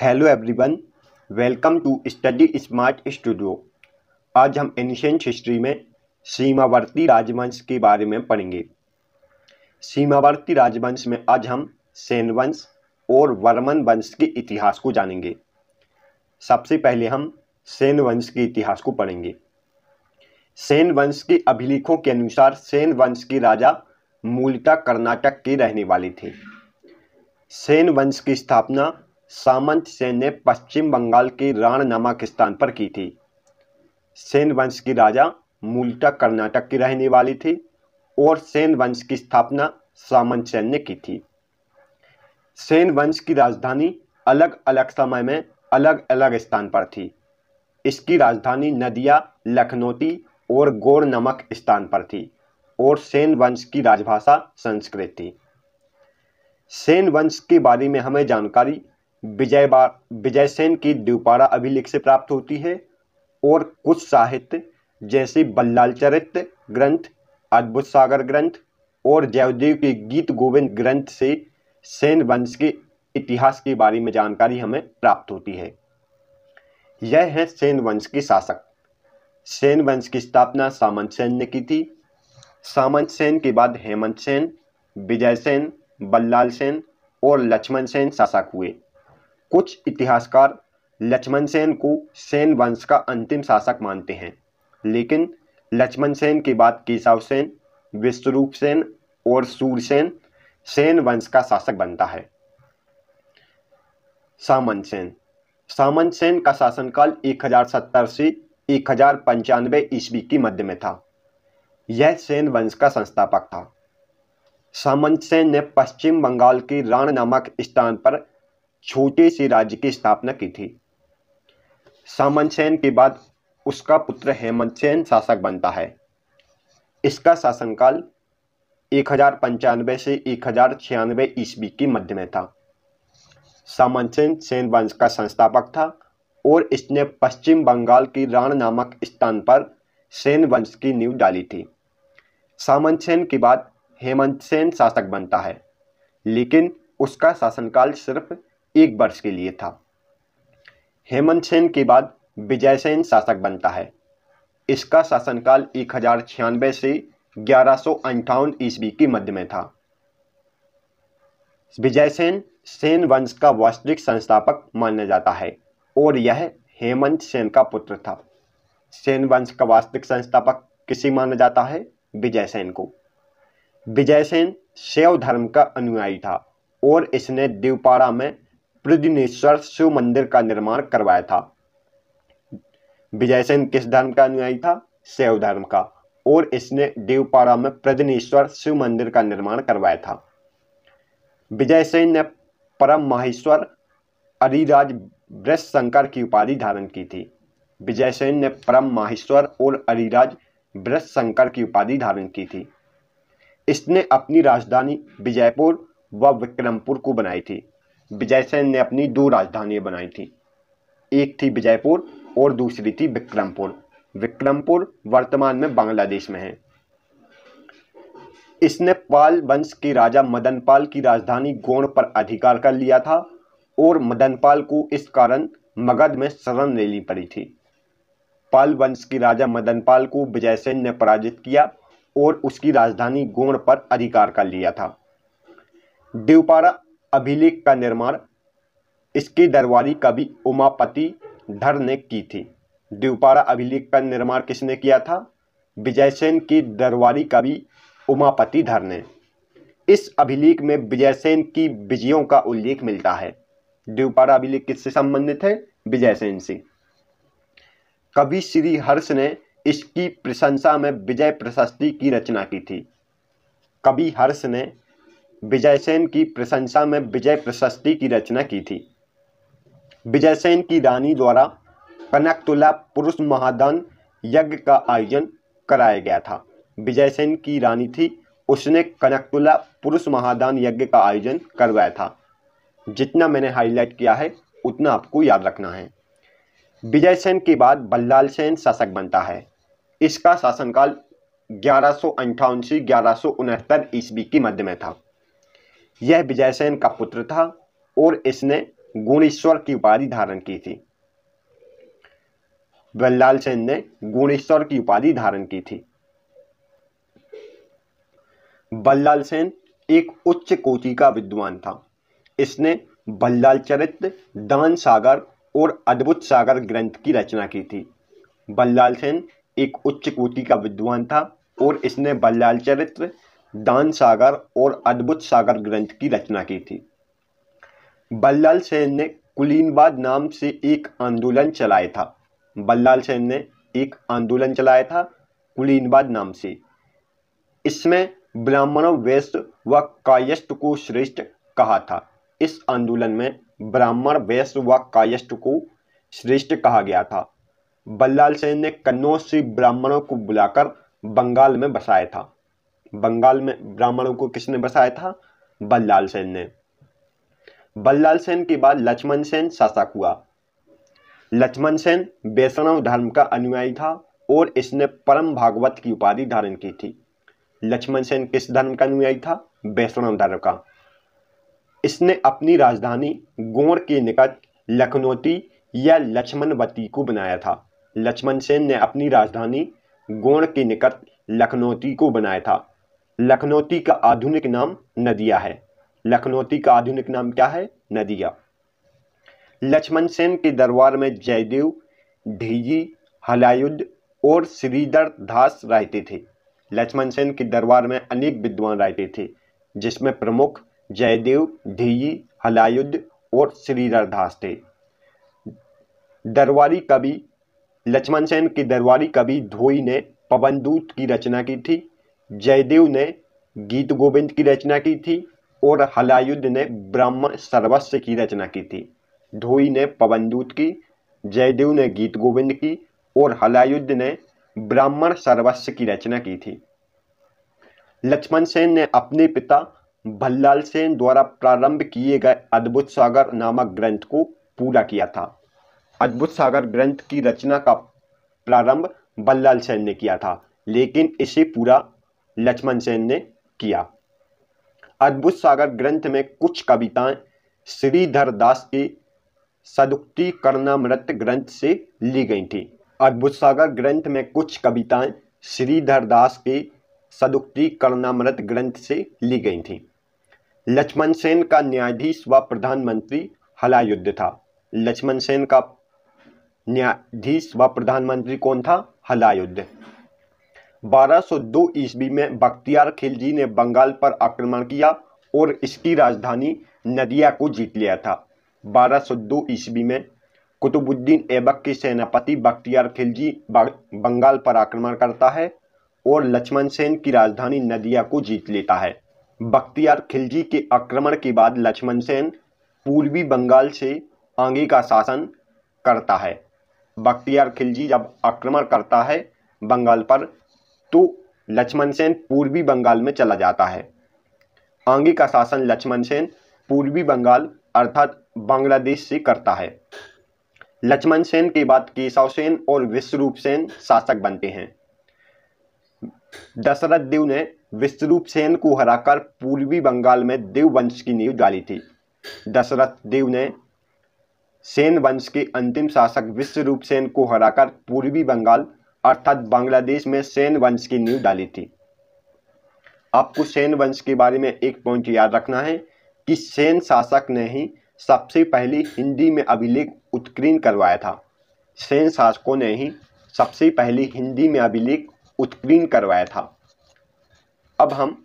hello everyone welcome to study smart studio आज हम ancient history में सीमावर्ती राजवंश के बारे में पढ़ेंगे सीमावर्ती राजवंश में आज हम सेन वंश और वर्मन वंश के इतिहास को जानेंगे सबसे पहले हम सेन वंश के इतिहास को पढ़ेंगे सेन वंश के अभिलेखों के अनुसार सेन वंश के राजा मूलतः कर्नाटक के रहने वाले थे सेन वंश की स्थापना सामंत सेन ने पश्चिम बंगाल के राण नामक स्थान पर की थी सेन वंश की राजा मूलटा कर्नाटक की रहने वाली थी और सेन वंश की स्थापना सामंत सेन ने की थी सेन वंश की राजधानी अलग अलग समय में अलग अलग स्थान पर थी इसकी राजधानी नदिया लखनौती और गौर नमक स्थान पर थी और सेन वंश की राजभाषा संस्कृत थी सेन वंश के बारे में हमें जानकारी विजय विजय सेन की द्विपारा अभिलेख से प्राप्त होती है और कुछ साहित्य जैसे बल्लाल चरित्र ग्रंथ अद्भुत सागर ग्रंथ और जयदेव के गीत गोविंद ग्रंथ से सेन वंश के इतिहास के बारे में जानकारी हमें प्राप्त होती है यह है सेन वंश के शासक सेन वंश की स्थापना सामंत सेन ने की थी सामंत सेन के बाद हेमंत सेन विजय सेन बल्लाल सेन और लक्ष्मण सेन शासक हुए कुछ इतिहासकार लक्ष्मण सेन को सेन वंश का अंतिम शासक मानते हैं लेकिन लक्ष्मण सेन के बाद केशव सेन विश्वरूप सेन और सूरसेन सेन वंश का शासक बनता है सामन सेन सामन सेन का शासनकाल 1070 से एक हजार पंचानवे ईस्वी की मध्य में था यह सेन वंश का संस्थापक था सामंत सेन ने पश्चिम बंगाल के राण नामक स्थान पर छोटे से राज्य की स्थापना की थी सामन सेन के बाद उसका पुत्र हेमंत सेन शासक बनता है इसका शासनकाल एक हजार पंचानवे से एक हजार छियानवे ईस्वी के मध्य में था सामन सेन सेन वंश का संस्थापक था और इसने पश्चिम बंगाल की राण नामक स्थान पर सेन वंश की नींव डाली थी सामन सेन के बाद हेमंत सेन शासक बनता है लेकिन उसका शासनकाल सिर्फ एक वर्ष के लिए था हेमंत सेन के बाद विजय सेन शासक बनता है इसका शासनकाल एक से ग्यारह सौ ईस्वी के मध्य में था विजय सेन सेन वंश का वास्तविक संस्थापक माना जाता है और यह हेमंत सेन का पुत्र था सेन वंश का वास्तविक संस्थापक किसी माना जाता है विजय सेन को विजय सेन शैव धर्म का अनुयायी था और इसने देवपाड़ा में प्रदिनेश्वर शिव मंदिर का निर्माण करवाया था विजयसेन किस धर्म का अनुयायी था शैव धर्म का और इसने देवपाड़ा में प्रदिनेश्वर शिव मंदिर का निर्माण करवाया था विजयसेन ने परम माहेश्वर अरिराज ब्रश शंकर की उपाधि धारण की थी विजयसेन ने परम माहेश्वर और अरिराज ब्रश शंकर की उपाधि धारण की थी इसने अपनी राजधानी विजयपुर व विक्रमपुर को बनाई थी विजयसेन ने अपनी दो राजधानियां बनाई थी एक थी विजयपुर और दूसरी थी विक्रमपुर विक्रमपुर वर्तमान में बांग्लादेश में है इसने पाल वंश के राजा मदन पाल की राजधानी गोण पर अधिकार कर लिया था और मदन पाल को इस कारण मगध में शरण लेनी पड़ी थी पाल वंश के राजा मदन पाल को विजयसेन ने पराजित किया और उसकी राजधानी गोण पर अधिकार कर लिया था देवपारा अभिलेख का निर्माण इसकी दरबारी कवि उमापति धर ने की थी द्वीपारा अभिलेख का निर्माण किसने किया था विजयसेन की दरबारी कवि उमापति धर ने इस अभिलेख में विजयसेन की विजयों का उल्लेख मिलता है द्वीपारा अभिलेख किससे संबंधित है विजयसेन से कवि श्री हर्ष ने इसकी प्रशंसा में विजय प्रशस्ति की रचना की थी कवि हर्ष ने विजयसेन की प्रशंसा में विजय प्रशस्ति की रचना की थी विजयसेन की रानी द्वारा कनकतुला पुरुष महादान यज्ञ का आयोजन कराया गया था विजयसेन की रानी थी उसने कनकतुला पुरुष महादान यज्ञ का आयोजन करवाया था जितना मैंने हाईलाइट किया है उतना आपको याद रखना है विजय सेन के बाद बल्लाल सेन शासक बनता है इसका शासनकाल ग्यारह सौ अंठावन ग्यारह सौ उनहत्तर ईस्वी के मध्य में था यह विजयसेन का पुत्र था और इसने गुणेश्वर की उपाधि धारण की थी बल्लाल सेन ने गुणेश्वर की उपाधि धारण की थी बल्लाल सेन एक उच्च कोटि का विद्वान था इसने बल्लाल चरित्र दान सागर और अद्भुत सागर ग्रंथ की रचना की थी बल्लाल सेन एक उच्च कोटि का विद्वान था और इसने बल्लाल चरित्र दान सागर और अद्भुत सागर ग्रंथ की रचना की थी बल्लाल सेन ने कुलीनबाद नाम से एक आंदोलन चलाया था बल्लाल सेन ने एक आंदोलन चलाया था कुलीनबाद नाम से इसमें ब्राह्मणों वैश्य व कायस्ट को श्रेष्ठ कहा था इस आंदोलन में ब्राह्मण वैश्य व कायस्ट को श्रेष्ठ कहा गया था बल्लाल सेन ने कन्नौज से ब्राह्मणों को बुलाकर बंगाल में बसाया था बंगाल में ब्राह्मणों को किसने बसाया था बल्लाल सेन ने बल्लाल सेन के बाद लक्ष्मण सेन शासक हुआ लक्ष्मण सेन वैष्णव धर्म का अनुयायी था और इसने परम भागवत की उपाधि धारण की थी लक्ष्मण सेन किस धर्म का अनुयायी था वैष्णव धर्म का इसने अपनी राजधानी गोड़ के निकट लखनौती या लक्ष्मणवती को बनाया था लक्ष्मण सेन ने अपनी राजधानी गोड़ के निकट लखनौती को बनाया था लखनौती का आधुनिक नाम नदिया है लखनौती का आधुनिक नाम क्या है नदिया लक्ष्मण सेन के दरबार में जयदेव ढीजी हलायुद्ध और श्रीधर दास रहते थे लक्ष्मण सेन के दरबार में अनेक विद्वान रहते थे जिसमें प्रमुख जयदेव ढीजी हलायुद्ध और श्रीधर दास थे दरबारी कवि लक्ष्मण सेन के दरबारी कवि धोई ने पवनदूत की रचना की थी जयदेव ने गीत गोविंद की रचना की थी और हलायुद्ध ने ब्राह्मण सर्वस्व की रचना की थी धोई ने पवनदूत की जयदेव ने गीत गोविंद की और हलायुद्ध ने ब्राह्मण सर्वस्व की रचना की थी लक्ष्मण सेन ने अपने पिता भल्लाल सेन द्वारा प्रारंभ किए गए अद्भुत सागर नामक ग्रंथ को पूरा किया था अद्भुत सागर ग्रंथ की रचना का प्रारंभ बल्लाल सेन ने किया था लेकिन इसे पूरा लक्ष्मण सेन ने किया अद्भुत सागर ग्रंथ में कुछ कविताएं श्रीधर दास की सदुक्ति कर्णामृत ग्रंथ से ली गई थी अद्भुत सागर ग्रंथ में कुछ कविताएं श्रीधर दास की सदुक्ति कर्णामृत ग्रंथ से ली गई थी लक्ष्मण सेन का न्यायाधीश व प्रधानमंत्री हलायुद्ध था लक्ष्मण सेन का न्यायाधीश व प्रधानमंत्री कौन था हलायुद्ध 1202 ईस्वी में बख्तियार खिलजी ने बंगाल पर आक्रमण किया और इसकी राजधानी नदिया को जीत लिया था 1202 ईस्वी में कुतुबुद्दीन ऐबक के सेनापति बख्तियार खिलजी बंगाल पर आक्रमण करता है और लक्ष्मण सेन की राजधानी नदिया को जीत लेता है बख्तियार खिलजी के आक्रमण के बाद लक्ष्मण सेन पूर्वी बंगाल से आगे का शासन करता है बख्तियार खिलजी जब आक्रमण करता है बंगाल पर तो लक्ष्मण सेन पूर्वी बंगाल में चला जाता है आंगे का शासन लक्ष्मण सेन पूर्वी बंगाल अर्थात बांग्लादेश से करता है लक्ष्मण सेन के बाद केशव सेन और विश्वरूप सेन शासक बनते हैं दशरथ देव ने विश्वरूप सेन को हराकर पूर्वी बंगाल में देव वंश की नींव डाली थी दशरथ देव ने सेन वंश के अंतिम शासक विश्वरूप सेन को हराकर पूर्वी बंगाल अर्थात बांग्लादेश में सेन वंश की नींव डाली थी आपको सेन वंश के बारे में एक पॉइंट याद रखना है कि सेन शासक ने ही सबसे पहले हिंदी में अभिलेख उत्कीर्ण करवाया था सेन शासकों ने ही सबसे पहले हिंदी में अभिलेख उत्कीर्ण करवाया था अब हम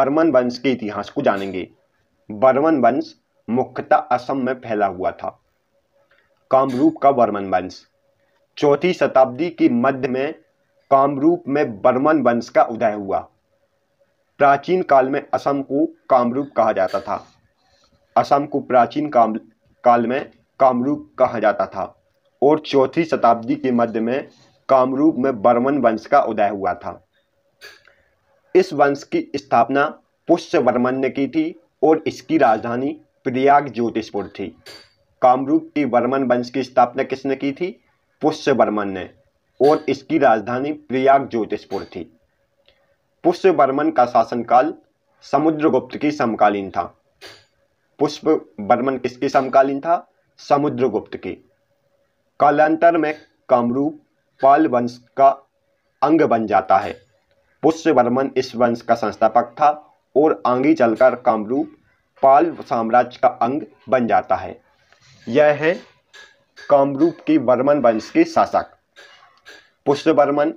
बर्मन वंश के इतिहास को जानेंगे बर्मन वंश मुख्यतः असम में फैला हुआ था कामरूप का बर्मन वंश चौथी शताब्दी की मध्य में कामरूप में बर्मन वंश का उदय हुआ प्राचीन काल में असम को कामरूप कहा जाता था असम को प्राचीन काम काल में कामरूप कहा जाता था और चौथी शताब्दी के मध्य में कामरूप में बर्मन वंश का उदय हुआ था इस वंश की स्थापना पुष्य वर्मन ने की थी और इसकी राजधानी प्रयाग ज्योतिषपुर थी कामरूप की वर्मन वंश की स्थापना किसने की थी पुष्यवर्मन ने और इसकी राजधानी प्रयाग ज्योतिषपुर थी पुष्यवर्मन का शासनकाल समुद्रगुप्त की समकालीन था पुष्प वर्मन किसकी समकालीन था समुद्रगुप्त की कालांतर में कामरूप पाल वंश का अंग बन जाता है पुष्यवर्मन इस वंश का संस्थापक था और आगे चलकर कामरूप पाल साम्राज्य का अंग बन जाता है यह है कामरूप के वर्मन वंश के शासक पुष्यवर्मन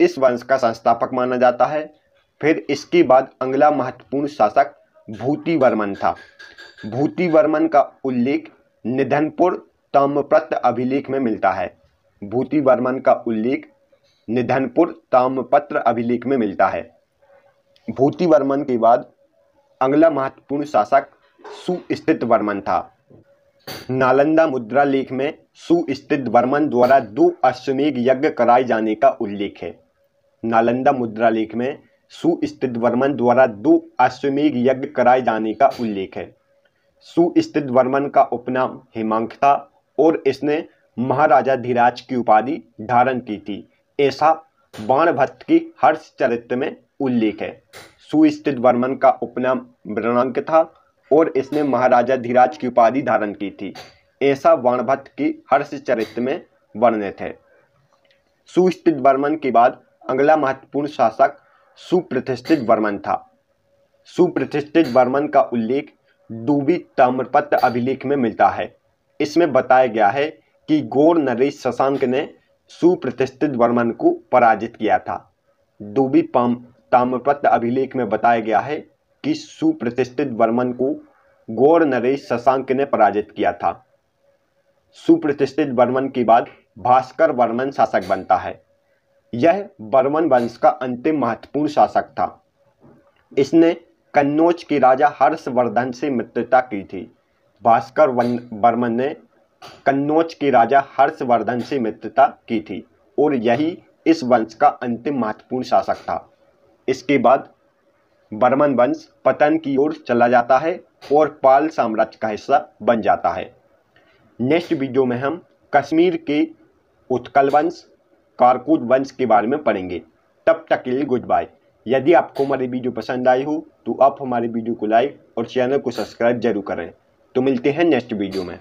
इस वंश का संस्थापक माना जाता है फिर इसके बाद अगला महत्वपूर्ण शासक भूतिवर्मन था भूतिवर्मन का उल्लेख निधनपुर ताम्रप्रत अभिलेख में मिलता है भूतिवर्मन का उल्लेख निधनपुर ताम्रपत्र अभिलेख में मिलता है भूतिवर्मन के बाद अगला महत्वपूर्ण शासक सुस्थित वर्मन था नालंदा मुद्रा लेख में सुस्थित वर्मन द्वारा दो अश्वमेघ यज्ञ कराए जाने का उल्लेख है नालंदा मुद्रा लेख में सुस्थित वर्मन द्वारा दो अश्वमेघ यज्ञ कराए जाने का उल्लेख है सुस्थित वर्मन का उपनाम हिमांक था और इसने महाराजा धीराज की उपाधि धारण की थी ऐसा बाणभट्ट की हर्ष चरित्र में उल्लेख है सुस्थित वर्मन का उपनाम मृणांक था और इसने महाराजा धीराज की उपाधि धारण की थी ऐसा वर्णभट्ट की हर्ष चरित्र में वर्णित है सुस्थित वर्मन के बाद अगला महत्वपूर्ण शासक सुप्रतिष्ठित वर्मन था सुप्रतिष्ठित वर्मन का उल्लेख डूबी ताम्रपत्र अभिलेख में मिलता है इसमें बताया गया है कि गौर नरेश शशांक ने सुप्रतिष्ठित वर्मन को पराजित किया था डूबी ताम्रपत्र अभिलेख में बताया गया है की सुप्रतिष्ठित वर्मन को गौर नरेश शशांक ने पराजित किया था सुप्रतिष्ठित वर्मन के बाद भास्कर वर्मन शासक बनता है यह वर्मन वंश का अंतिम महत्वपूर्ण शासक था इसने कन्नौज के राजा हर्षवर्धन से मित्रता की थी भास्कर वर्मन ने कन्नौज के राजा हर्षवर्धन से मित्रता की थी और यही इस वंश का अंतिम महत्वपूर्ण शासक था इसके बाद बर्मन वंश पतन की ओर चला जाता है और पाल साम्राज्य का हिस्सा बन जाता है नेक्स्ट वीडियो में हम कश्मीर के उत्कल वंश कारकूट वंश के बारे में पढ़ेंगे तब तक के लिए गुड बाय यदि आपको हमारी वीडियो पसंद आई हो तो आप हमारे वीडियो को लाइक और चैनल को सब्सक्राइब जरूर करें तो मिलते हैं नेक्स्ट वीडियो में